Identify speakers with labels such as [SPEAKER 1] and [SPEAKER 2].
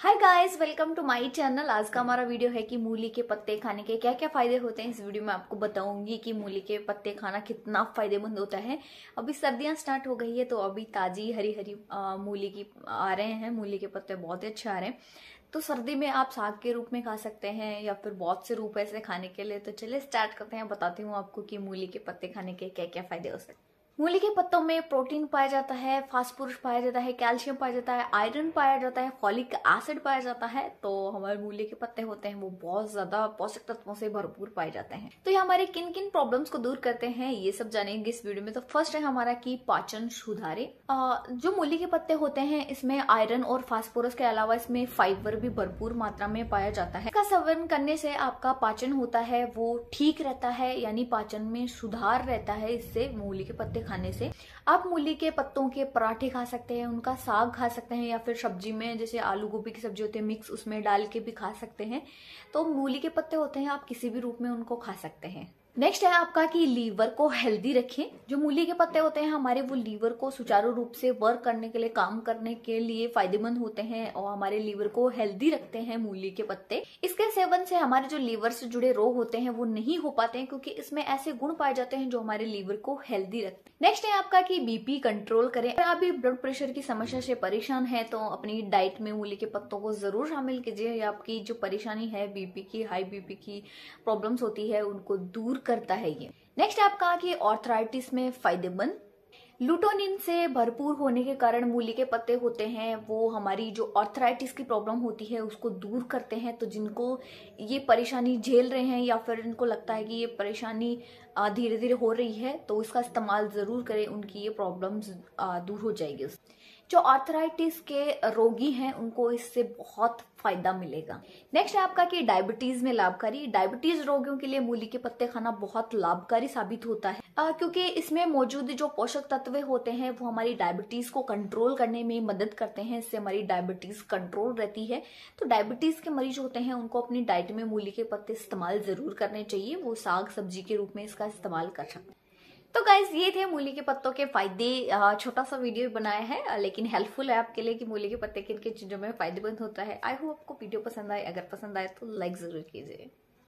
[SPEAKER 1] hi guys welcome to my channel आज का हमारा वीडियो है कि मूली के पत्ते खाने के क्या क्या फायदे होते हैं इस वीडियो में आपको बताऊंगी कि मूली के पत्ते खाना कितना फायदेमंद होता है अभी सर्दियां स्टार्ट हो गई है तो अभी ताजी हरी हरी आ, मूली की आ रहे हैं मूली के पत्ते बहुत ही अच्छे आ रहे हैं तो सर्दी में आप साग के रूप में खा सकते हैं या फिर बहुत से रूप ऐसे खाने के लिए तो चलिए स्टार्ट करते हैं बताती हूँ आपको कि मूली के पत्ते खाने के क्या क्या फायदे हो सकते हैं मूली के पत्तों में प्रोटीन पाया जाता है फास्फोरस पाया जाता है कैल्शियम पाया जाता है आयरन पाया जाता है फॉलिक एसिड पाया जाता है तो हमारे मूली के पत्ते होते हैं वो बहुत ज्यादा पोषक तत्वों से भरपूर पाए जाते हैं तो ये हमारे किन किन प्रॉब्लम्स को दूर करते हैं ये सब जानेंगे इस वीडियो में तो फर्स्ट है हमारा की पाचन सुधारे जो मूली के पत्ते होते हैं इसमें आयरन और फॉस्फोरस के अलावा इसमें फाइबर भी भरपूर मात्रा में पाया जाता है इसका सेवन करने से आपका पाचन होता है वो ठीक रहता है यानी पाचन में सुधार रहता है इससे मूली के पत्ते खाने से आप मूली के पत्तों के पराठे खा सकते हैं उनका साग खा सकते हैं या फिर सब्जी में जैसे आलू गोभी की सब्जी होती है मिक्स उसमें डाल के भी खा सकते हैं तो मूली के पत्ते होते हैं आप किसी भी रूप में उनको खा सकते हैं नेक्स्ट है आपका कि लीवर को हेल्दी रखें जो मूली के पत्ते होते हैं हमारे वो लीवर को सुचारू रूप से वर्क करने के लिए काम करने के लिए फायदेमंद होते हैं और हमारे लीवर को हेल्दी रखते हैं मूली के पत्ते इसके सेवन से हमारे जो लीवर से जुड़े रोग होते हैं वो नहीं हो पाते हैं क्योंकि इसमें ऐसे गुण पाए जाते हैं जो हमारे लीवर को हेल्दी रखते हैं नेक्स्ट है आपका की बीपी कंट्रोल करें अगर आप भी ब्लड प्रेशर की समस्या से परेशान है तो अपनी डाइट में मूली के पत्तों को जरूर शामिल कीजिए आपकी जो परेशानी है बीपी की हाई बीपी की प्रॉब्लम होती है उनको दूर करता है ये नेक्स्ट आपका कि ऑर्थराइटिस में फायदेमंद लुटोनिन से भरपूर होने के कारण मूली के पत्ते होते हैं वो हमारी जो ऑर्थराइटिस की प्रॉब्लम होती है उसको दूर करते हैं तो जिनको ये परेशानी झेल रहे हैं या फिर इनको लगता है कि ये परेशानी धीरे धीरे हो रही है तो इसका इस्तेमाल ज़रूर करें उनकी ये प्रॉब्लम्स दूर हो जाएगी जो ऑर्थराइटिस के रोगी हैं उनको इससे बहुत फायदा मिलेगा नेक्स्ट है आपका कि डायबिटीज में लाभकारी डायबिटीज रोगियों के लिए मूली के पत्ते खाना बहुत लाभकारी साबित होता है क्योंकि इसमें मौजूद जो पोषक तत्व होते हैं वो हमारी डायबिटीज को कंट्रोल करने में मदद करते हैं इससे हमारी डायबिटीज कंट्रोल रहती है तो डायबिटीज के मरीज होते हैं उनको अपनी डाइट में मूली के पत्ते इस्तेमाल जरूर करने चाहिए वो साग सब्जी के रूप में इसका इस्तेमाल कर सकते हैं तो गाइज ये थे मूली के पत्तों के फायदे छोटा सा वीडियो बनाया है लेकिन हेल्पफुल है आपके लिए कि मूली के पत्ते किन किन चीजों में फायदेमंद होता है आई होप आपको वीडियो पसंद आए अगर पसंद आए तो लाइक जरूर कीजिए